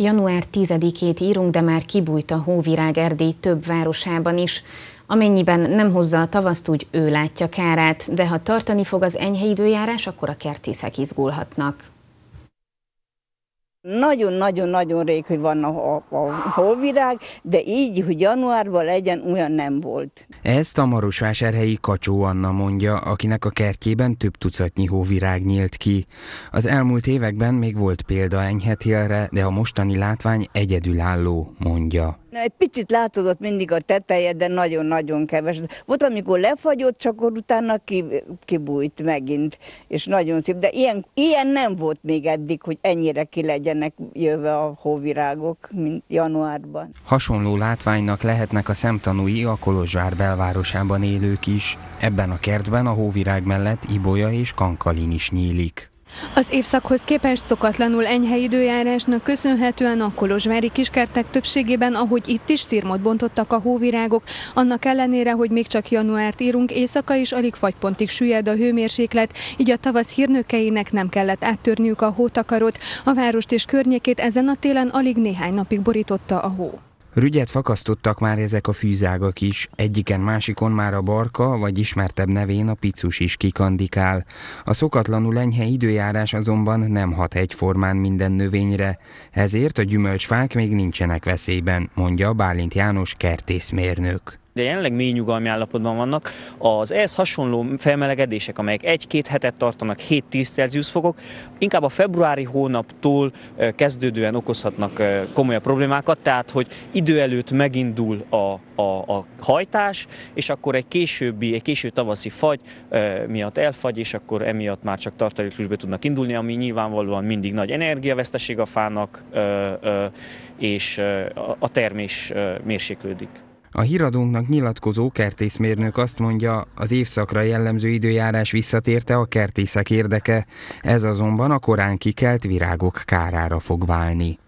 Január 10-ét írunk, de már kibújt a hóvirág Erdély több városában is. Amennyiben nem hozza a tavaszt, úgy ő látja kárát, de ha tartani fog az enyhe időjárás, akkor a kertészek izgulhatnak. Nagyon-nagyon-nagyon rég, hogy van a, a, a hóvirág, de így, hogy januárban legyen, olyan nem volt. Ezt a Marosvásárhelyi Kacsó Anna mondja, akinek a kertjében több tucatnyi hóvirág nyílt ki. Az elmúlt években még volt példa enyhetélre, de a mostani látvány egyedülálló, mondja egy picit látszódott mindig a teteje, de nagyon-nagyon keveset. Volt, amikor lefagyott, csak akkor utána ki, kibújt megint, és nagyon szép. De ilyen, ilyen nem volt még eddig, hogy ennyire ki legyenek jöve a hóvirágok, mint januárban. Hasonló látványnak lehetnek a szemtanúi a Kolozsvár belvárosában élők is. Ebben a kertben a hóvirág mellett ibolya és kankalin is nyílik. Az évszakhoz képest szokatlanul enyhe időjárásnak köszönhetően a kolozsvári kiskertek többségében, ahogy itt is szirmot bontottak a hóvirágok, annak ellenére, hogy még csak januárt írunk, éjszaka is alig fagypontig süllyed a hőmérséklet, így a tavasz hírnökeinek nem kellett áttörniük a hótakarot. A várost és környékét ezen a télen alig néhány napig borította a hó. Rügyet fakasztottak már ezek a fűzágak is, egyiken másikon már a barka, vagy ismertebb nevén a picus is kikandikál. A szokatlanul enyhe időjárás azonban nem hat egyformán minden növényre, ezért a gyümölcsfák még nincsenek veszélyben, mondja Bálint János kertészmérnök de jelenleg mély nyugalmi állapotban vannak. Az ehhez hasonló felmelegedések, amelyek egy-két hetet tartanak, 7-10 Celsius fokok, inkább a februári hónaptól kezdődően okozhatnak komolyabb problémákat, tehát hogy idő előtt megindul a, a, a hajtás, és akkor egy későbbi, egy késő tavaszi fagy miatt elfagy, és akkor emiatt már csak tartaléklősbe tudnak indulni, ami nyilvánvalóan mindig nagy energiaveszteség a fának, és a termés mérséklődik. A híradónknak nyilatkozó kertészmérnök azt mondja, az évszakra jellemző időjárás visszatérte a kertészek érdeke, ez azonban a korán kikelt virágok kárára fog válni.